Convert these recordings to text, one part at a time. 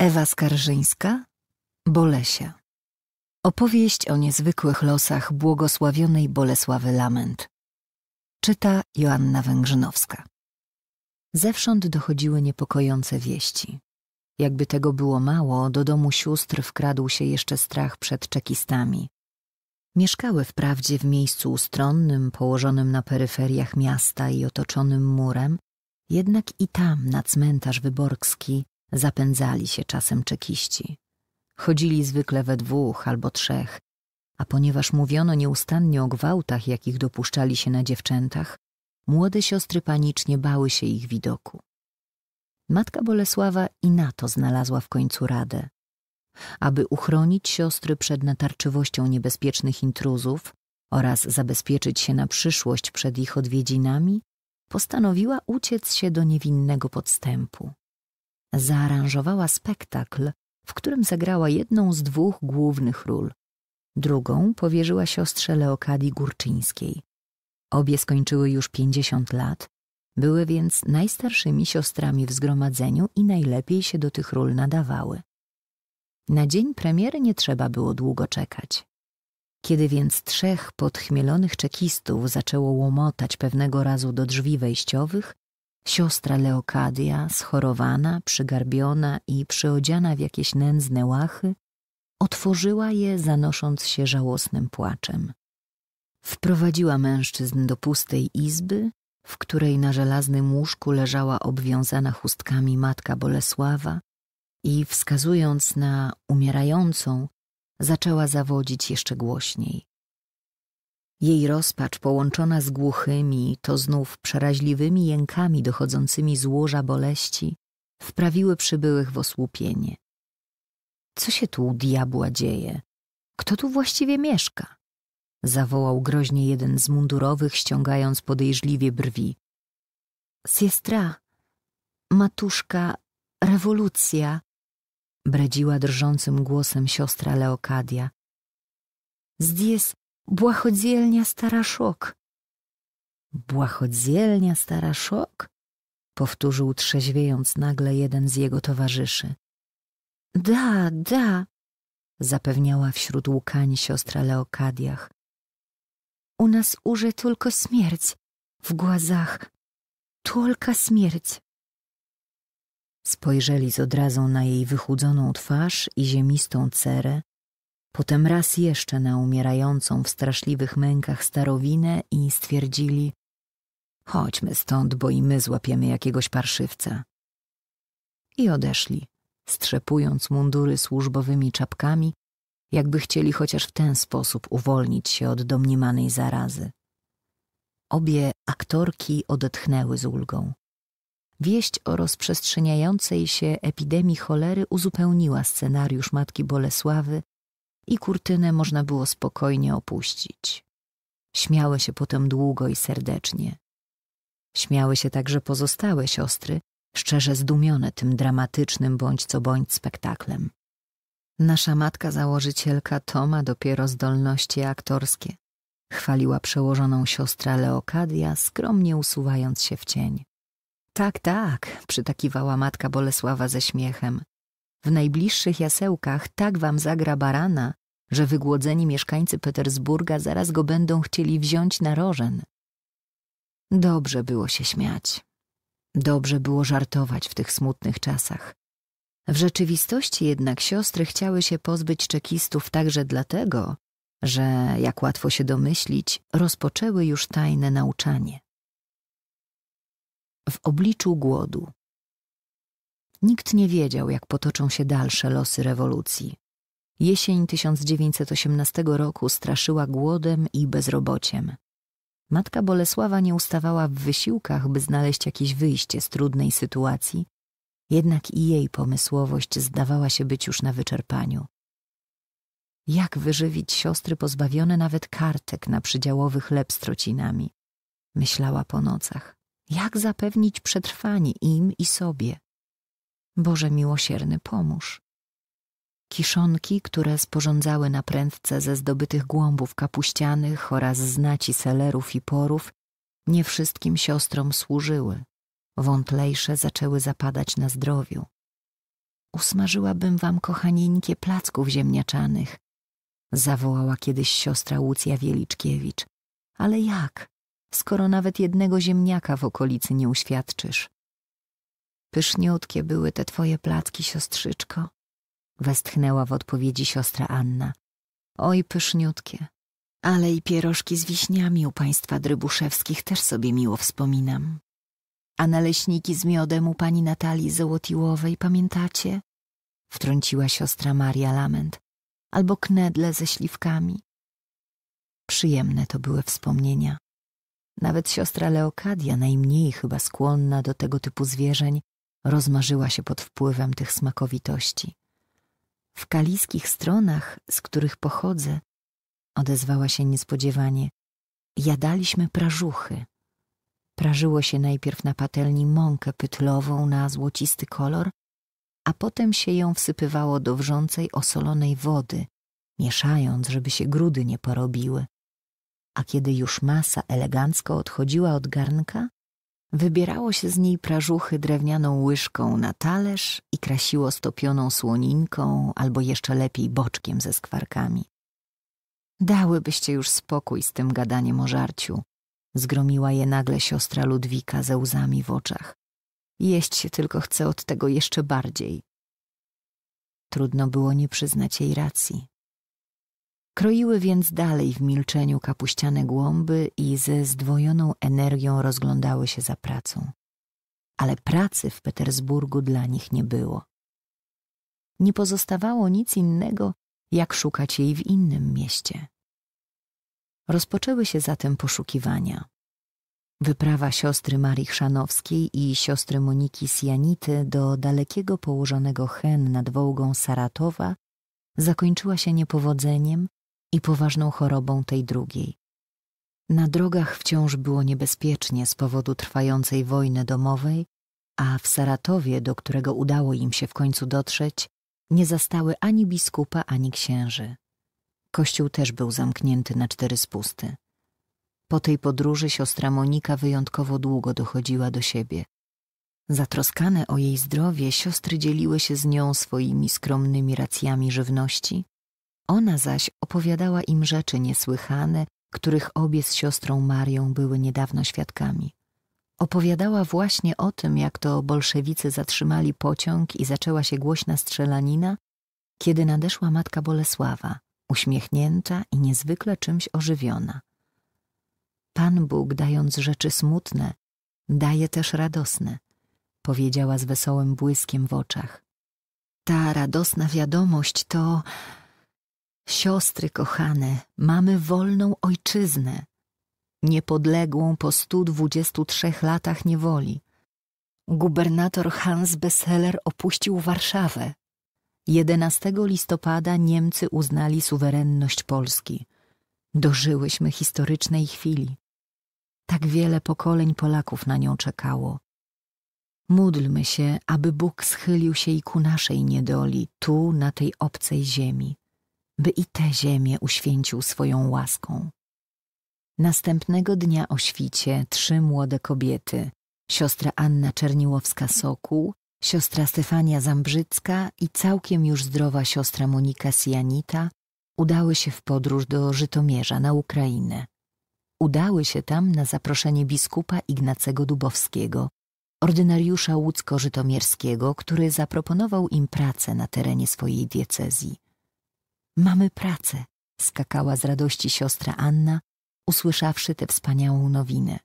Ewa Skarżyńska, Bolesia. Opowieść o niezwykłych losach błogosławionej Bolesławy Lament. Czyta Joanna Węgrzynowska. Zewsząd dochodziły niepokojące wieści. Jakby tego było mało, do domu sióstr wkradł się jeszcze strach przed czekistami. Mieszkały wprawdzie w miejscu ustronnym, położonym na peryferiach miasta i otoczonym murem, jednak i tam, na cmentarz wyborski, Zapędzali się czasem czekiści. Chodzili zwykle we dwóch albo trzech, a ponieważ mówiono nieustannie o gwałtach, jakich dopuszczali się na dziewczętach, młode siostry panicznie bały się ich widoku. Matka Bolesława i na to znalazła w końcu radę. Aby uchronić siostry przed natarczywością niebezpiecznych intruzów oraz zabezpieczyć się na przyszłość przed ich odwiedzinami, postanowiła uciec się do niewinnego podstępu zaaranżowała spektakl, w którym zagrała jedną z dwóch głównych ról. Drugą powierzyła siostrze Leokadii Górczyńskiej. Obie skończyły już pięćdziesiąt lat, były więc najstarszymi siostrami w zgromadzeniu i najlepiej się do tych ról nadawały. Na dzień premiery nie trzeba było długo czekać. Kiedy więc trzech podchmielonych czekistów zaczęło łomotać pewnego razu do drzwi wejściowych, Siostra Leokadia, schorowana, przygarbiona i przyodziana w jakieś nędzne łachy, otworzyła je, zanosząc się żałosnym płaczem. Wprowadziła mężczyzn do pustej izby, w której na żelaznym łóżku leżała obwiązana chustkami matka Bolesława i wskazując na umierającą, zaczęła zawodzić jeszcze głośniej. Jej rozpacz połączona z głuchymi, to znów przeraźliwymi jękami dochodzącymi z łoża boleści, wprawiły przybyłych w osłupienie. Co się tu u diabła dzieje? Kto tu właściwie mieszka? Zawołał groźnie jeden z mundurowych, ściągając podejrzliwie brwi. Siestra, matuszka, rewolucja, bredziła drżącym głosem siostra Leokadia. Zdjęs Błahodzielnia Staraszok. Błahodzielnia Staraszok? Powtórzył trzeźwiejąc nagle jeden z jego towarzyszy. Da, da, zapewniała wśród łkań siostra Leokadiach. U nas uży tylko śmierć w głazach, tylko śmierć. Spojrzeli z odrazą na jej wychudzoną twarz i ziemistą cerę, potem raz jeszcze na umierającą w straszliwych mękach starowinę i stwierdzili Chodźmy stąd, bo i my złapiemy jakiegoś parszywca. I odeszli, strzepując mundury służbowymi czapkami, jakby chcieli chociaż w ten sposób uwolnić się od domniemanej zarazy. Obie aktorki odetchnęły z ulgą. Wieść o rozprzestrzeniającej się epidemii cholery uzupełniła scenariusz matki Bolesławy i kurtynę można było spokojnie opuścić. Śmiały się potem długo i serdecznie. Śmiały się także pozostałe siostry, szczerze zdumione tym dramatycznym bądź co bądź spektaklem. Nasza matka założycielka Toma dopiero zdolności aktorskie. Chwaliła przełożoną siostra Leokadia, skromnie usuwając się w cień. Tak, tak, przytakiwała matka Bolesława ze śmiechem. W najbliższych jasełkach tak wam zagra barana, że wygłodzeni mieszkańcy Petersburga zaraz go będą chcieli wziąć na rożen. Dobrze było się śmiać. Dobrze było żartować w tych smutnych czasach. W rzeczywistości jednak siostry chciały się pozbyć czekistów także dlatego, że, jak łatwo się domyślić, rozpoczęły już tajne nauczanie. W obliczu głodu. Nikt nie wiedział, jak potoczą się dalsze losy rewolucji. Jesień 1918 roku straszyła głodem i bezrobociem. Matka Bolesława nie ustawała w wysiłkach, by znaleźć jakieś wyjście z trudnej sytuacji, jednak i jej pomysłowość zdawała się być już na wyczerpaniu. Jak wyżywić siostry pozbawione nawet kartek na przydziałowy chleb z trocinami? Myślała po nocach. Jak zapewnić przetrwanie im i sobie? Boże miłosierny, pomóż. Kiszonki, które sporządzały na prędce ze zdobytych głąbów kapuścianych oraz znaci selerów i porów, nie wszystkim siostrom służyły. Wątlejsze zaczęły zapadać na zdrowiu. Usmażyłabym wam, kochanieńkie, placków ziemniaczanych, zawołała kiedyś siostra Łucja Wieliczkiewicz. Ale jak, skoro nawet jednego ziemniaka w okolicy nie uświadczysz? Pyszniutkie były te twoje placki, siostrzyczko. Westchnęła w odpowiedzi siostra Anna. Oj, pyszniutkie. Ale i pierożki z wiśniami u państwa Drybuszewskich też sobie miło wspominam. A naleśniki z miodem u pani Natalii Złotiłowej, pamiętacie? Wtrąciła siostra Maria Lament. Albo knedle ze śliwkami. Przyjemne to były wspomnienia. Nawet siostra Leokadia, najmniej chyba skłonna do tego typu zwierzeń, rozmarzyła się pod wpływem tych smakowitości. W kaliskich stronach, z których pochodzę, odezwała się niespodziewanie, jadaliśmy prażuchy. Prażyło się najpierw na patelni mąkę pytlową na złocisty kolor, a potem się ją wsypywało do wrzącej osolonej wody, mieszając, żeby się grudy nie porobiły. A kiedy już masa elegancko odchodziła od garnka, Wybierało się z niej prażuchy drewnianą łyżką na talerz i krasiło stopioną słoninką albo jeszcze lepiej boczkiem ze skwarkami. Dałybyście już spokój z tym gadaniem o żarciu, zgromiła je nagle siostra Ludwika ze łzami w oczach. Jeść się tylko chce od tego jeszcze bardziej. Trudno było nie przyznać jej racji. Kroiły więc dalej w milczeniu kapuściane głąby i ze zdwojoną energią rozglądały się za pracą. Ale pracy w Petersburgu dla nich nie było. Nie pozostawało nic innego, jak szukać jej w innym mieście. Rozpoczęły się zatem poszukiwania. Wyprawa siostry Marii Chrzanowskiej i siostry Moniki Sianity do dalekiego położonego Hen nad Wołgą Saratowa zakończyła się niepowodzeniem i poważną chorobą tej drugiej. Na drogach wciąż było niebezpiecznie z powodu trwającej wojny domowej, a w Saratowie, do którego udało im się w końcu dotrzeć, nie zastały ani biskupa, ani księży. Kościół też był zamknięty na cztery spusty. Po tej podróży siostra Monika wyjątkowo długo dochodziła do siebie. Zatroskane o jej zdrowie, siostry dzieliły się z nią swoimi skromnymi racjami żywności, ona zaś opowiadała im rzeczy niesłychane, których obie z siostrą Marią były niedawno świadkami. Opowiadała właśnie o tym, jak to bolszewicy zatrzymali pociąg i zaczęła się głośna strzelanina, kiedy nadeszła matka Bolesława, uśmiechnięta i niezwykle czymś ożywiona. Pan Bóg, dając rzeczy smutne, daje też radosne, powiedziała z wesołym błyskiem w oczach. Ta radosna wiadomość to Siostry kochane, mamy wolną ojczyznę, niepodległą po 123 latach niewoli. Gubernator Hans Besseler opuścił Warszawę. 11 listopada Niemcy uznali suwerenność Polski. Dożyłyśmy historycznej chwili. Tak wiele pokoleń Polaków na nią czekało. Módlmy się, aby Bóg schylił się i ku naszej niedoli, tu, na tej obcej ziemi by i tę ziemię uświęcił swoją łaską. Następnego dnia o świcie trzy młode kobiety, siostra Anna Czerniłowska-Sokół, siostra Stefania Zambrzycka i całkiem już zdrowa siostra Monika Sianita, udały się w podróż do Żytomierza na Ukrainę. Udały się tam na zaproszenie biskupa Ignacego Dubowskiego, ordynariusza łódzko-żytomierskiego, który zaproponował im pracę na terenie swojej diecezji. Mamy pracę, skakała z radości siostra Anna, usłyszawszy tę wspaniałą nowinę.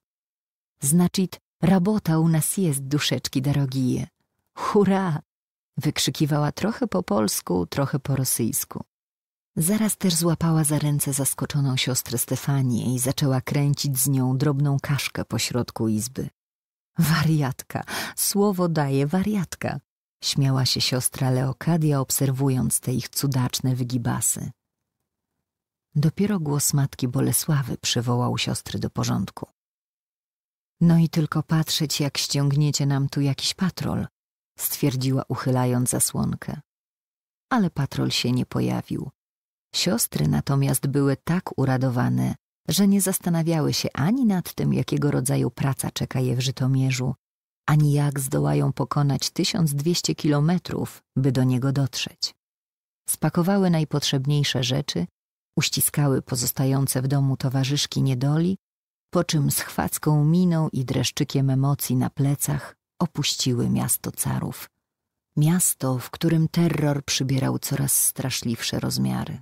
Znaczyt, rabota u nas jest, duszeczki drogie. Hurra! Wykrzykiwała trochę po polsku, trochę po rosyjsku. Zaraz też złapała za ręce zaskoczoną siostrę Stefanię i zaczęła kręcić z nią drobną kaszkę po środku izby. Wariatka, słowo daje wariatka, Śmiała się siostra Leokadia, obserwując te ich cudaczne wygibasy. Dopiero głos matki Bolesławy przywołał siostry do porządku. No i tylko patrzeć, jak ściągniecie nam tu jakiś patrol, stwierdziła uchylając zasłonkę. Ale patrol się nie pojawił. Siostry natomiast były tak uradowane, że nie zastanawiały się ani nad tym, jakiego rodzaju praca czeka je w Żytomierzu, ani jak zdołają pokonać 1200 kilometrów, by do niego dotrzeć. Spakowały najpotrzebniejsze rzeczy, uściskały pozostające w domu towarzyszki niedoli, po czym z chwacką miną i dreszczykiem emocji na plecach opuściły miasto carów. Miasto, w którym terror przybierał coraz straszliwsze rozmiary.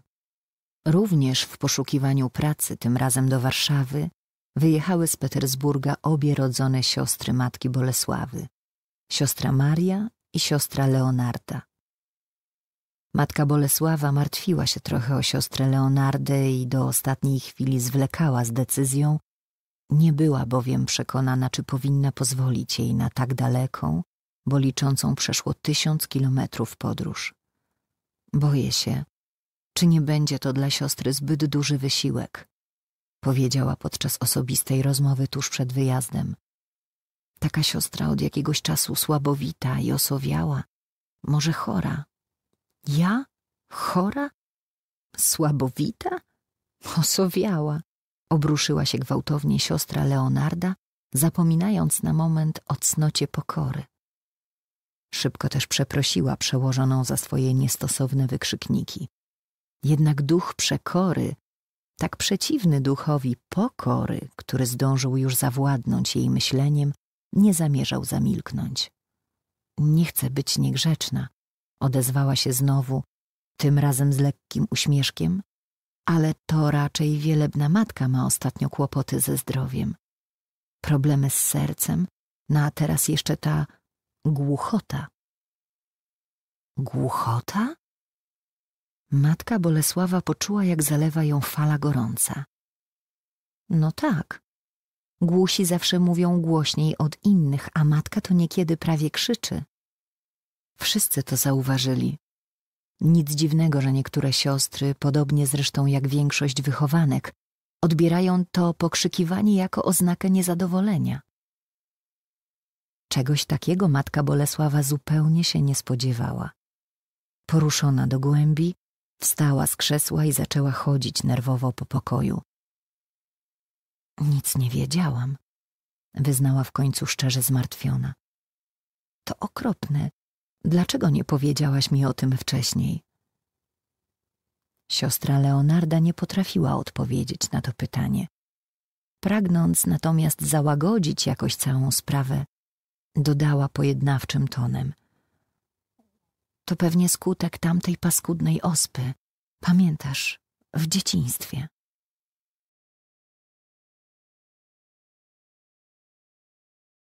Również w poszukiwaniu pracy, tym razem do Warszawy, wyjechały z Petersburga obie rodzone siostry matki Bolesławy, siostra Maria i siostra Leonarda. Matka Bolesława martwiła się trochę o siostrę Leonardę i do ostatniej chwili zwlekała z decyzją, nie była bowiem przekonana, czy powinna pozwolić jej na tak daleką, bo liczącą przeszło tysiąc kilometrów podróż. Boję się, czy nie będzie to dla siostry zbyt duży wysiłek, powiedziała podczas osobistej rozmowy tuż przed wyjazdem. Taka siostra od jakiegoś czasu słabowita i osowiała, może chora. Ja? Chora? Słabowita? Osowiała. Obruszyła się gwałtownie siostra Leonarda, zapominając na moment o cnocie pokory. Szybko też przeprosiła przełożoną za swoje niestosowne wykrzykniki. Jednak duch przekory tak przeciwny duchowi pokory, który zdążył już zawładnąć jej myśleniem, nie zamierzał zamilknąć. Nie chcę być niegrzeczna, odezwała się znowu, tym razem z lekkim uśmieszkiem, ale to raczej wielebna matka ma ostatnio kłopoty ze zdrowiem. Problemy z sercem, no a teraz jeszcze ta głuchota. Głuchota? Matka Bolesława poczuła, jak zalewa ją fala gorąca. No tak. Głusi zawsze mówią głośniej od innych, a matka to niekiedy prawie krzyczy. Wszyscy to zauważyli. Nic dziwnego, że niektóre siostry, podobnie zresztą jak większość wychowanek, odbierają to pokrzykiwanie jako oznakę niezadowolenia. Czegoś takiego matka Bolesława zupełnie się nie spodziewała. Poruszona do głębi, Wstała z krzesła i zaczęła chodzić nerwowo po pokoju. Nic nie wiedziałam, wyznała w końcu szczerze zmartwiona. To okropne. Dlaczego nie powiedziałaś mi o tym wcześniej? Siostra Leonarda nie potrafiła odpowiedzieć na to pytanie. Pragnąc natomiast załagodzić jakoś całą sprawę, dodała pojednawczym tonem – to pewnie skutek tamtej paskudnej ospy. Pamiętasz, w dzieciństwie.